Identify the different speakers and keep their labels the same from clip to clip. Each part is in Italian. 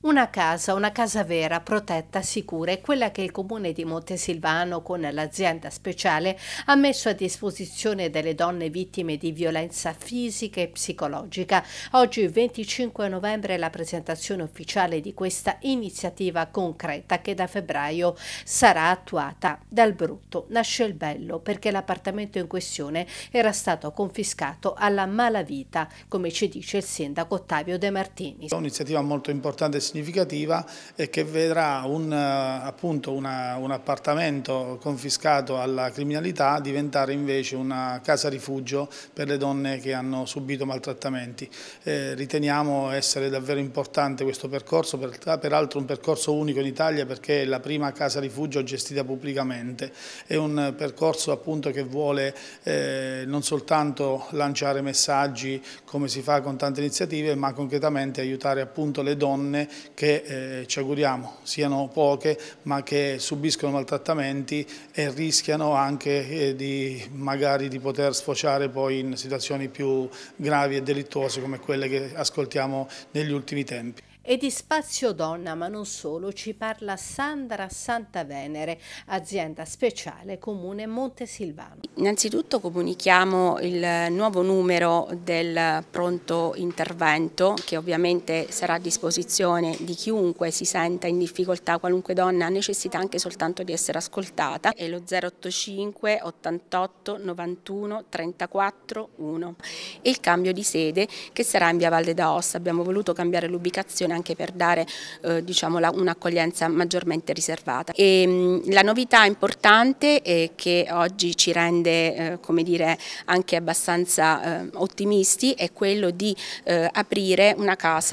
Speaker 1: Una casa, una casa vera, protetta, sicura, è quella che il comune di Montesilvano con l'azienda speciale ha messo a disposizione delle donne vittime di violenza fisica e psicologica. Oggi 25 novembre è la presentazione ufficiale di questa iniziativa concreta che da febbraio sarà attuata. Dal brutto nasce il bello perché l'appartamento in questione era stato confiscato alla malavita, come ci dice il sindaco Ottavio De Martini. È
Speaker 2: un'iniziativa molto importante significativa e che vedrà un, eh, appunto una, un appartamento confiscato alla criminalità diventare invece una casa rifugio per le donne che hanno subito maltrattamenti. Eh, riteniamo essere davvero importante questo percorso, per, peraltro un percorso unico in Italia perché è la prima casa rifugio gestita pubblicamente. È un percorso appunto che vuole eh, non soltanto lanciare messaggi come si fa con tante iniziative ma concretamente aiutare appunto le donne che eh, ci auguriamo siano poche ma che subiscono maltrattamenti e rischiano anche eh, di, magari di poter sfociare poi in situazioni più gravi e delittuose come quelle che ascoltiamo negli ultimi
Speaker 1: tempi. E di spazio donna, ma non solo, ci parla Sandra Santavenere, azienda speciale comune Montesilvano.
Speaker 3: Innanzitutto comunichiamo il nuovo numero del pronto intervento che ovviamente sarà a disposizione di chiunque si senta in difficoltà, qualunque donna ha necessità anche soltanto di essere ascoltata, è lo 085 88 91 34 1 e il cambio di sede che sarà in via Valle d'Aosta. Abbiamo voluto cambiare l'ubicazione anche per dare eh, diciamo, un'accoglienza maggiormente riservata. E, la novità importante eh, che oggi ci rende eh, come dire, anche abbastanza eh, ottimisti è quello di eh, aprire una casa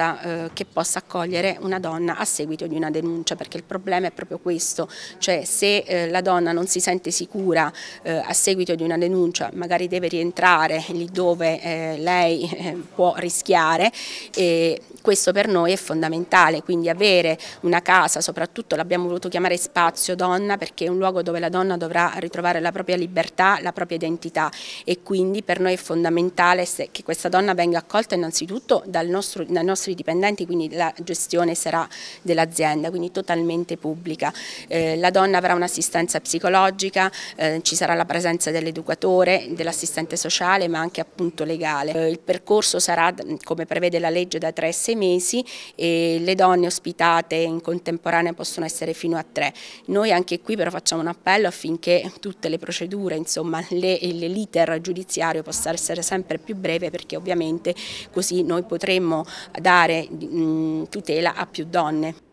Speaker 3: che possa accogliere una donna a seguito di una denuncia perché il problema è proprio questo, cioè se la donna non si sente sicura a seguito di una denuncia magari deve rientrare lì dove lei può rischiare e questo per noi è fondamentale, quindi avere una casa, soprattutto l'abbiamo voluto chiamare spazio donna perché è un luogo dove la donna dovrà ritrovare la propria libertà, la propria identità e quindi per noi è fondamentale che questa donna venga accolta innanzitutto nostro, dai nostri dipendenti, quindi la gestione sarà dell'azienda, quindi totalmente pubblica. Eh, la donna avrà un'assistenza psicologica, eh, ci sarà la presenza dell'educatore, dell'assistente sociale ma anche appunto legale. Eh, il percorso sarà, come prevede la legge, da 3 a 6 sei mesi e le donne ospitate in contemporanea possono essere fino a tre. Noi anche qui però facciamo un appello affinché tutte le procedure, insomma l'iter giudiziario possa essere sempre più breve perché ovviamente così noi potremmo dare mh, tutela a più donne.